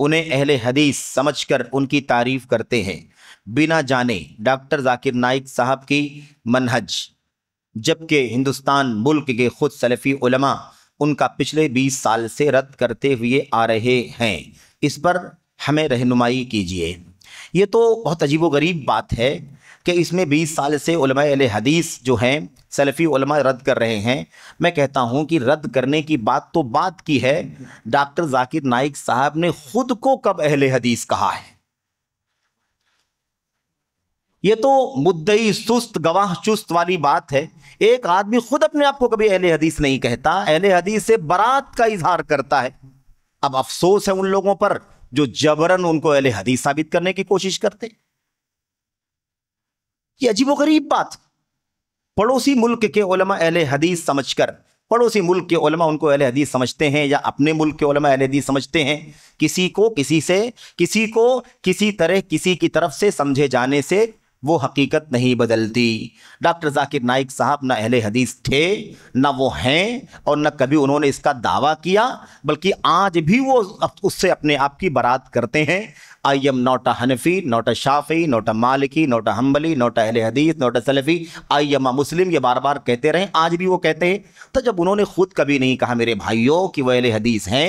उन्हें अहले हदीस समझकर उनकी तारीफ करते हैं बिना जाने डॉक्टर जाकिर नाइक साहब की मनहज जबकि हिंदुस्तान मुल्क के खुद सलफ़ी उलमा उनका पिछले बीस साल से रद्द करते हुए आ रहे हैं इस पर हमें रहनुमाई कीजिए ये तो बहुत अजीबो गरीब बात है कि इसमें 20 साल से हदीस जो हैं उलमा रद्द कर रहे हैं मैं कहता हूं कि रद्द करने की बात तो बात की है डॉक्टर जाकिर नाइक साहब ने खुद को कब अहल हदीस कहा है ये तो मुद्दई सुस्त गवाह चुस्त वाली बात है एक आदमी खुद अपने आप को कभी अहल हदीस नहीं कहता अहल हदीस से बरात का इजहार करता है अब अफसोस है उन लोगों पर जो जबरन उनको अहल हदीस साबित करने की कोशिश करते हैं ये अजीबोगरीब बात पड़ोसी मुल्क के उलमा अहल हदीस समझकर पड़ोसी मुल्क के उलमा उनको अहल हदीस समझते हैं या अपने मुल्क के उलमा अहल हदीस समझते हैं किसी को किसी से किसी को किसी तरह किसी की तरफ से समझे जाने से वो हकीकत नहीं बदलती डॉक्टर जाकिर नाइक साहब ना अहले हदीस थे ना वो हैं और ना कभी उन्होंने इसका दावा किया बल्कि आज भी वो उससे अपने आप की बारात करते हैं I am not a Hanafi not a Shafi not a Maliki not a Hanbali not Ahle Hadith not a Salafi I am a Muslim ये बार बार कहते रहें आज भी वो कहते हैं तो जब उन्होंने खुद कभी नहीं कहा मेरे भाइयों कि वह अहले हदीस हैं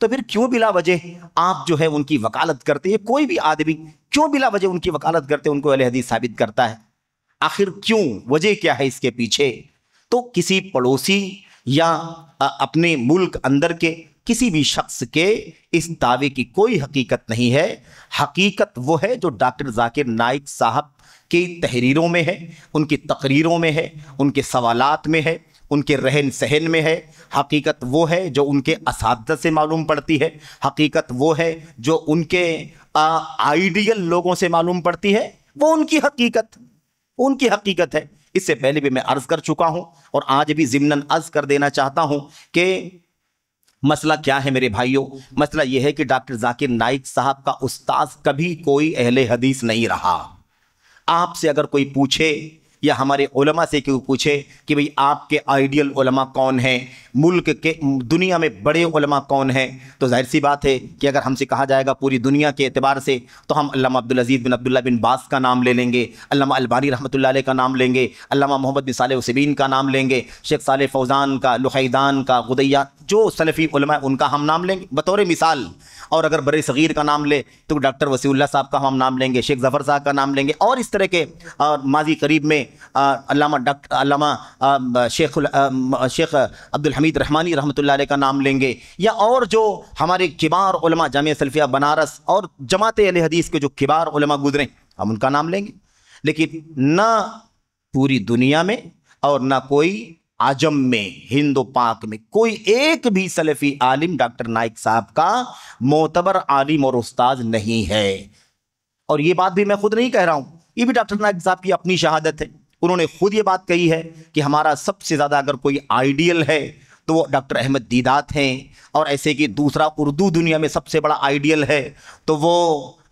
तो फिर क्यों बिला वजह आप जो है उनकी वकालत करते हैं कोई भी आदमी क्यों बिला वजह उनकी वकालत करते उनको अल हदीस साबित करता है आखिर क्यों वजह क्या है इसके पीछे तो किसी पड़ोसी या अपने मुल्क अंदर के किसी भी शख्स के इस दावे की कोई हकीकत नहीं है हकीकत वो है जो डॉक्टर जाकिर नाइक साहब की तहरीरों में है उनकी तकरीरों में है उनके सवालात में है उनके रहन सहन में है हकीकत वो है जो उनके इस से मालूम पड़ती है हकीकत वो है जो उनके आइडियल लोगों से मालूम पड़ती है वो उनकी हकीकत उनकी हकीकत है इससे पहले भी मैं अर्ज कर चुका हूं और आज भी ज़िमनन अर्ज कर देना चाहता हूं कि मसला क्या है मेरे भाइयों मसला यह है कि डॉक्टर जाकिर नाइक साहब का उस्ताद कभी कोई अहले हदीस नहीं रहा आपसे अगर कोई पूछे या हमारे ओलमा से क्यों पूछे कि भाई आपके आइडियल ओलमा कौन है मुल्क के दुनिया में बड़े ओलमा कौन है तो जाहिर सी बात है कि अगर हमसे कहा जाएगा पूरी दुनिया के अतबार से तो हम अल्लामा अब्दुल अजीज़ बिन अब्दुल्ला बिन बास का नाम ले लेंगे अल्लामा अलबानी रहमतुल्लाह अलैह का नाम लेंगे अल्लामा मोहम्मद बिन साल वसीबीन का नाम लेंगे शेख साल फौजान का लुहैदान का गुदैया जो सलफ़ी उलमा उनका हम नाम लेंगे बतौर मिसाल और अगर बर सग़ीर का नाम ले तो डॉक्टर वसीउल्ला साहब का हम नाम लेंगे शेख ज़फ़र साहब का नाम लेंगे और इस तरह के और माजी करीब में अलामा डॉक्टर शेख शेख अब्दुल हमीद रहमानी रहमतुल्लाह का नाम लेंगे या और जो हमारे किबार उलमा जाम सल्फिया बनारस और जमात अल हदीस के जो किबार उलमा गुजरे हम उनका नाम लेंगे लेकिन ना पूरी दुनिया में और ना कोई आजम में हिंद पाक में कोई एक भी सलफ़ी आलिम डॉक्टर नाइक साहब का मोतबर आलिम और उस्ताद नहीं है और ये बात भी मैं खुद नहीं कह रहा हूँ ये भी डॉक्टर नाइक साहब की अपनी शहादत है उन्होंने खुद ये बात कही है कि हमारा सबसे ज़्यादा अगर कोई आइडियल है तो वो डॉक्टर अहमद दीदात हैं और ऐसे कि दूसरा उर्दू दुनिया में सबसे बड़ा आइडियल है तो वो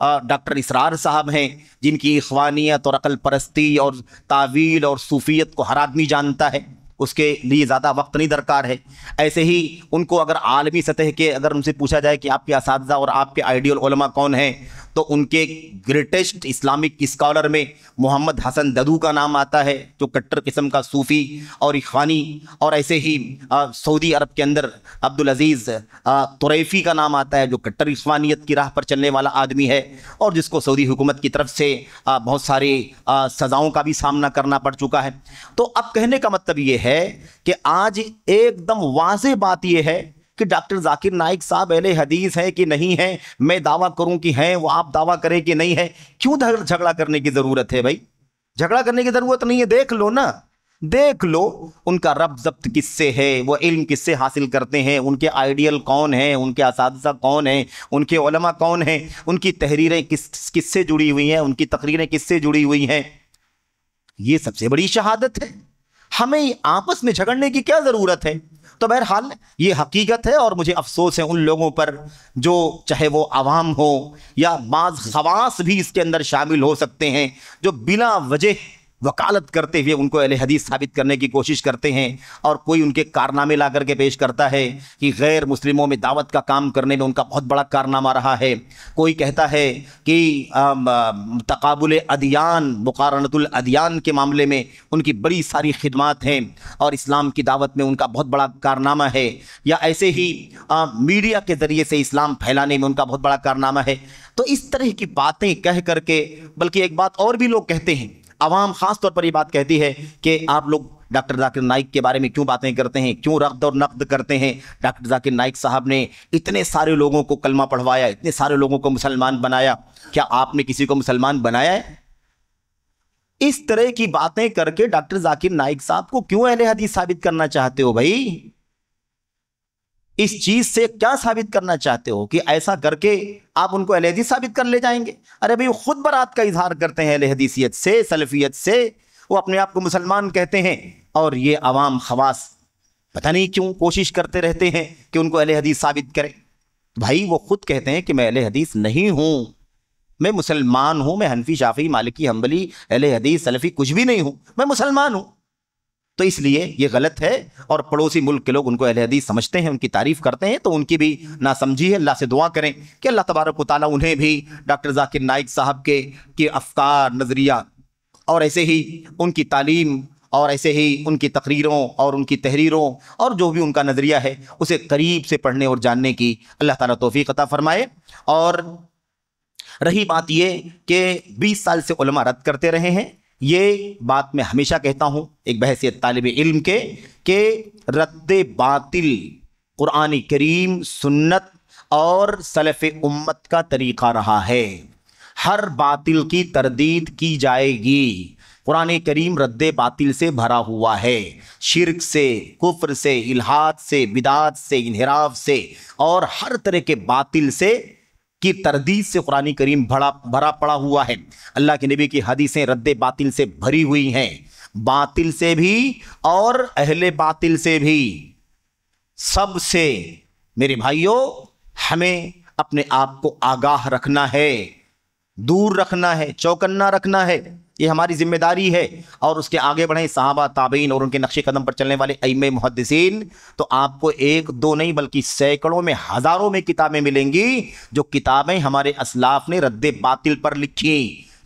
डॉक्टर इसरार साहब हैं जिनकी इखवानियत और अकल परस्ती और तावील और सूफियत को हर आदमी जानता है उसके लिए ज़्यादा वक्त नहीं दरकार है ऐसे ही उनको अगर आलमी सतह के अगर उनसे पूछा जाए कि आपके इस और आपके आइडियल ओलमा कौन हैं तो उनके ग्रेटेस्ट इस्लामिक स्कॉलर में मोहम्मद हसन ददू का नाम आता है जो कट्टर किस्म का सूफ़ी और इखानी और ऐसे ही सऊदी अरब के अंदर अब्दुल अजीज़ तुरैफ़ी का नाम आता है जो कट्टर इस्वानियत की राह पर चलने वाला आदमी है और जिसको सऊदी हुकूमत की तरफ से बहुत सारे सज़ाओं का भी सामना करना पड़ चुका है तो अब कहने का मतलब ये है है कि आज एकदम वाज बात यह है कि डॉक्टर जाकिर नाइक साहब अहले हदीस हैं कि नहीं है मैं दावा करूं कि हैं वो आप दावा करें कि नहीं है क्यों झगड़ा करने की ज़रूरत है भाई झगड़ा करने की ज़रूरत नहीं है देख लो ना देख लो उनका रब जब्त किससे है वो इल्म किससे हासिल करते हैं उनके आइडियल कौन हैं उनके इस कौन हैं उनके उलमा कौन हैं उनकी तहरीरें किस किससे जुड़ी हुई हैं उनकी तकरीरें किससे जुड़ी हुई हैं ये सबसे बड़ी शहादत है हमें आपस में झगड़ने की क्या ज़रूरत है तो बहरहाल ये हकीकत है और मुझे अफसोस है उन लोगों पर जो चाहे वो आवाम हो या बाज़ खवास भी इसके अंदर शामिल हो सकते हैं जो बिला वजह वकालत करते हुए उनको अल हदीस साबित करने की कोशिश करते हैं और कोई उनके कारनामे ला करके पेश करता है कि गैर मुस्लिमों में दावत का काम करने में उनका बहुत बड़ा कारनामा रहा है कोई कहता है कि तकबुल अदियान मुकारणतुल अदियान के मामले में उनकी बड़ी सारी खिदमत हैं और इस्लाम की दावत में उनका बहुत बड़ा कारनामा है या ऐसे ही आ, मीडिया के ज़रिए से इस्लाम फैलाने में उनका बहुत बड़ा कारनामा है तो इस तरह की बातें कह करके बल्कि एक बात और भी लोग कहते हैं आवाम तौर पर यह बात कहती है कि आप लोग डॉक्टर जाकिर नाइक के बारे में क्यों बातें करते हैं क्यों रक्त और नकद करते हैं डॉक्टर जाकिर नाइक साहब ने इतने सारे लोगों को कलमा पढ़वाया इतने सारे लोगों को मुसलमान बनाया क्या आपने किसी को मुसलमान बनाया है इस तरह की बातें करके डॉक्टर जाकिर नाइक साहब को क्यों अहले हदीस साबित करना चाहते हो भाई इस चीज से क्या साबित करना चाहते हो कि ऐसा करके आप उनको अलहदी साबित कर ले जाएंगे अरे भाई खुद बरात का इजहार करते हैं अलहदीसीत से सलफियत से वो अपने आप को मुसलमान कहते हैं और ये अवाम खवास पता नहीं क्यों कोशिश करते रहते हैं कि उनको अल हदीस साबित करें भाई वो खुद कहते हैं कि मैं अल हदीस नहीं हूँ मैं मुसलमान हूँ मैं हनफी शाफी मालिकी हम्बली अल हदीस सलफ़ी कुछ भी नहीं हूँ मैं मुसलमान हूँ तो इसलिए ये गलत है और पड़ोसी मुल्क के लोग उनको अहल हदीस समझते हैं उनकी तारीफ करते हैं तो उनकी भी ना समझी है अल्लाह से दुआ करें कि अल्लाह तबारक ताली उन्हें भी डॉक्टर जाकिर नाइक साहब के के अफकार नज़रिया और ऐसे ही उनकी तालीम और ऐसे ही उनकी तकरीरों और उनकी तहरीरों और जो भी उनका नज़रिया है उसे करीब से पढ़ने और जानने की अल्लाह ताला तोफ़ी अता फ़रमाए और रही बात ये कि बीस साल से रद्द करते रहे हैं ये बात मैं हमेशा कहता हूँ एक बहसीत तालब इल्म के के रद्द बातिल क़ुरान करीम सुन्नत और सलफ़ उम्मत का तरीक़ा रहा है हर बातिल की तरदीद की जाएगी कुरान करीम रद्द बातिल से भरा हुआ है शिरक से कुफ्र से इलाहाद से बिदात से इनहराफ से और हर तरह के बातिल से की तरदीद से कुरानी करीम भरा भरा पड़ा हुआ है अल्लाह के नबी की हदीसें रद्द बातिल से भरी हुई हैं बातिल से भी और अहले बातिल से भी सबसे मेरे भाइयों हमें अपने आप को आगाह रखना है दूर रखना है चौकन्ना रखना है ये हमारी जिम्मेदारी है और उसके आगे बढ़े साहबा ताबीन और उनके नक्शे कदम पर चलने वाले अम मुहदसिन तो आपको एक दो नहीं बल्कि सैकड़ों में हज़ारों में किताबें मिलेंगी जो किताबें हमारे असलाफ ने रद्द बातिल पर लिखी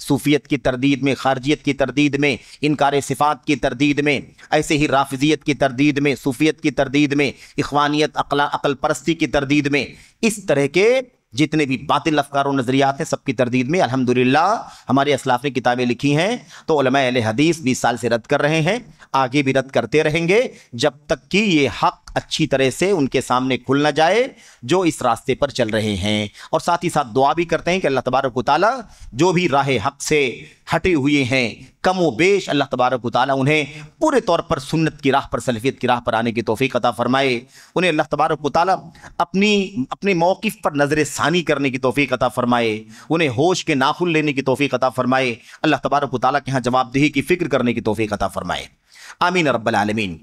सूफियत की तरदीद में खारजियत की तरदीद में इनकार सिफात की तरदीद में ऐसे ही राफजियत की तरदीद में सूफियत की तरदीद में इखवानियत अकला अकल परस्ती की तरदीद में इस तरह के जितने भी बातिल अफकार और नज़रियात हैं सबकी तरदीद में अल्हम्दुलिल्लाह हमारे असलाफ ने किताबें लिखी हैं तो उलमा हदीस बीस साल से रद्द कर रहे हैं आगे भी रद्द करते रहेंगे जब तक कि ये हक अच्छी तरह से उनके सामने खुल ना जाए जो इस रास्ते पर चल रहे हैं और साथ ही साथ दुआ भी करते हैं कि अल्लाह तबारक ताली जो भी राह हक से हटे हुए हैं कम बेश अल्लाह तबारक ताली उन्हें पूरे तौर पर सुन्नत की राह पर सलफियत की राह पर आने की तोफ़ी अता फ़रमाए उन्हें अल्लाह तबारक ताली अपनी अपने मौक़ पर नज़र सानी करने की तोफ़ी अता फ़रमाए उन्हें होश के नाखुल लेने की तोफ़ी अता फ़रमाए अल्लाह तबारक ताली के यहाँ जवाबदेही की फ़िक्र करने की तोफ़ी अता फ़रमाए आमीन रब्बालमीन